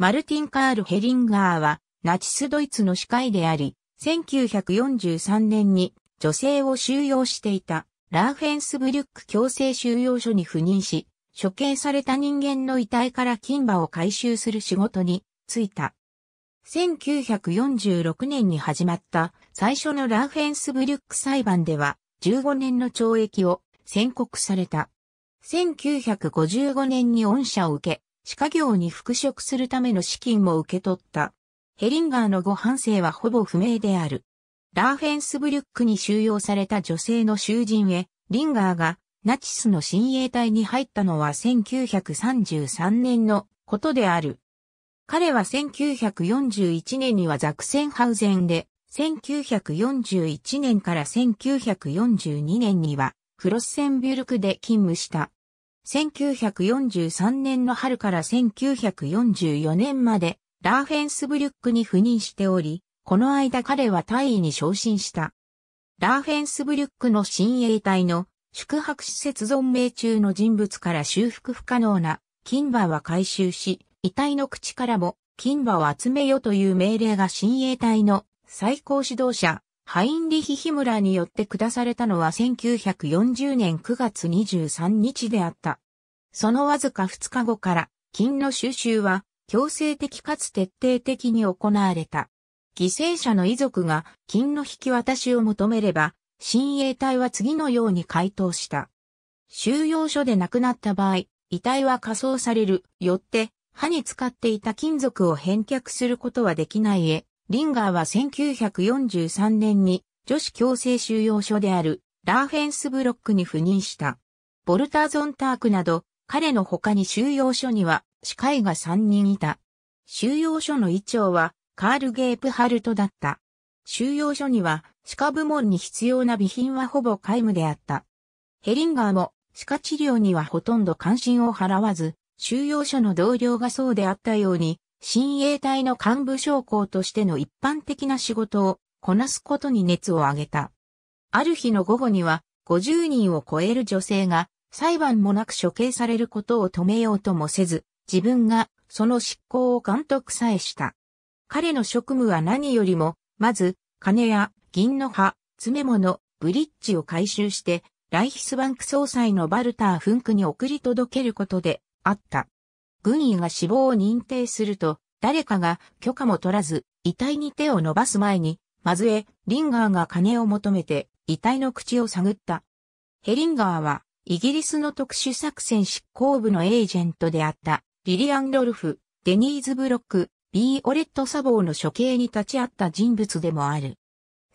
マルティン・カール・ヘリンガーは、ナチスドイツの司会であり、1943年に女性を収容していたラーフェンスブリュック強制収容所に赴任し、処刑された人間の遺体から金馬を回収する仕事に就いた。1946年に始まった最初のラーフェンスブリュック裁判では15年の懲役を宣告された。1955年に恩赦を受け、歯科業に復職するための資金も受け取った。ヘリンガーのご半生はほぼ不明である。ラーフェンスブリュックに収容された女性の囚人へ、リンガーがナチスの親衛隊に入ったのは1933年のことである。彼は1941年にはザクセンハウゼンで、1941年から1942年にはフロッセンビュルクで勤務した。1943年の春から1944年までラーフェンスブリュックに赴任しており、この間彼は大尉に昇進した。ラーフェンスブリュックの親衛隊の宿泊施設存命中の人物から修復不可能な金馬は回収し、遺体の口からも金馬を集めよという命令が親衛隊の最高指導者ハインリヒ・ヒムラーによって下されたのは1940年9月23日であった。そのわずか2日後から、金の収集は強制的かつ徹底的に行われた。犠牲者の遺族が金の引き渡しを求めれば、親衛隊は次のように回答した。収容所で亡くなった場合、遺体は火葬される、よって、歯に使っていた金属を返却することはできないへ、リンガーは1943年に女子強制収容所であるラーフェンスブロックに赴任した。ボルターゾンタークなど彼の他に収容所には歯科医が3人いた。収容所の医長はカール・ゲープハルトだった。収容所には歯科部門に必要な備品はほぼ皆無であった。ヘリンガーも歯科治療にはほとんど関心を払わず、収容所の同僚がそうであったように、親衛隊の幹部将校としての一般的な仕事をこなすことに熱を上げた。ある日の午後には50人を超える女性が裁判もなく処刑されることを止めようともせず、自分がその執行を監督さえした。彼の職務は何よりも、まず、金や銀の葉、詰め物、ブリッジを回収して、ライヒスバンク総裁のバルター・フンクに送り届けることであった。軍医が死亡を認定すると、誰かが許可も取らず、遺体に手を伸ばす前に、まずえ、リンガーが金を求めて、遺体の口を探った。ヘリンガーは、イギリスの特殊作戦執行部のエージェントであった、リリアン・ロルフ、デニーズ・ブロック、ビー・オレット・サボーの処刑に立ち会った人物でもある。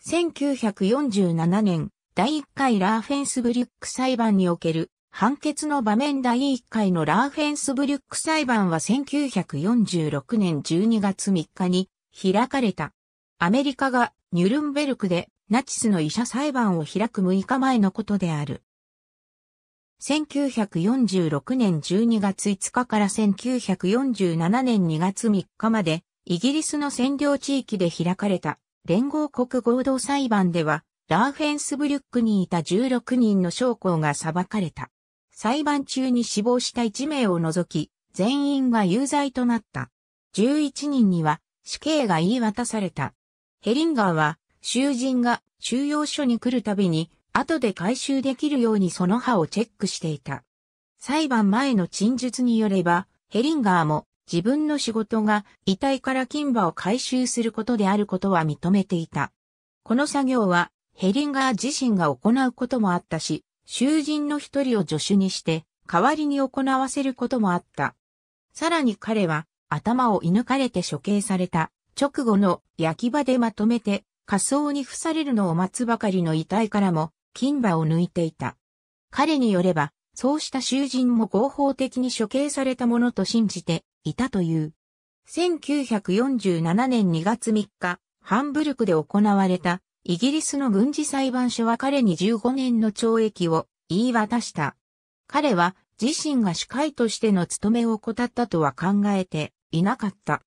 1947年、第1回ラーフェンスブリュック裁判における判決の場面第1回のラーフェンスブリュック裁判は1946年12月3日に開かれた。アメリカがニュルンベルクでナチスの医者裁判を開く6日前のことである。1946年12月5日から1947年2月3日までイギリスの占領地域で開かれた連合国合同裁判ではラーフェンスブリュックにいた16人の将校が裁かれた。裁判中に死亡した1名を除き、全員が有罪となった。11人には死刑が言い渡された。ヘリンガーは、囚人が収容所に来るたびに、後で回収できるようにその歯をチェックしていた。裁判前の陳述によれば、ヘリンガーも自分の仕事が遺体から金歯を回収することであることは認めていた。この作業はヘリンガー自身が行うこともあったし、囚人の一人を助手にして、代わりに行わせることもあった。さらに彼は、頭を射抜かれて処刑された、直後の焼き場でまとめて、仮装に付されるのを待つばかりの遺体からも、金馬を抜いていた。彼によれば、そうした囚人も合法的に処刑されたものと信じていたという。1947年2月3日、ハンブルクで行われたイギリスの軍事裁判所は彼に15年の懲役を言い渡した。彼は自身が司会としての務めを怠ったとは考えていなかった。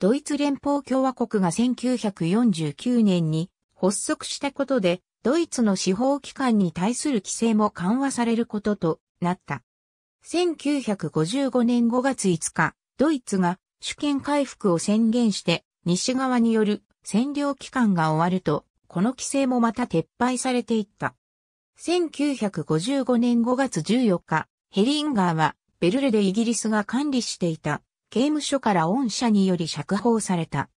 ドイツ連邦共和国が1949年に発足したことで、ドイツの司法機関に対する規制も緩和されることとなった。1955年5月5日、ドイツが主権回復を宣言して西側による占領期間が終わると、この規制もまた撤廃されていった。1955年5月14日、ヘリンガーはベルレでイギリスが管理していた刑務所から御社により釈放された。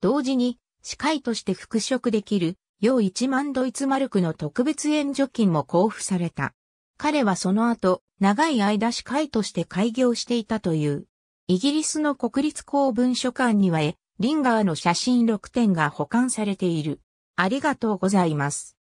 同時に、司会として復職できる、要1万ドイツマルクの特別援助金も交付された。彼はその後、長い間司会として開業していたという。イギリスの国立公文書館には、エリンガーの写真6点が保管されている。ありがとうございます。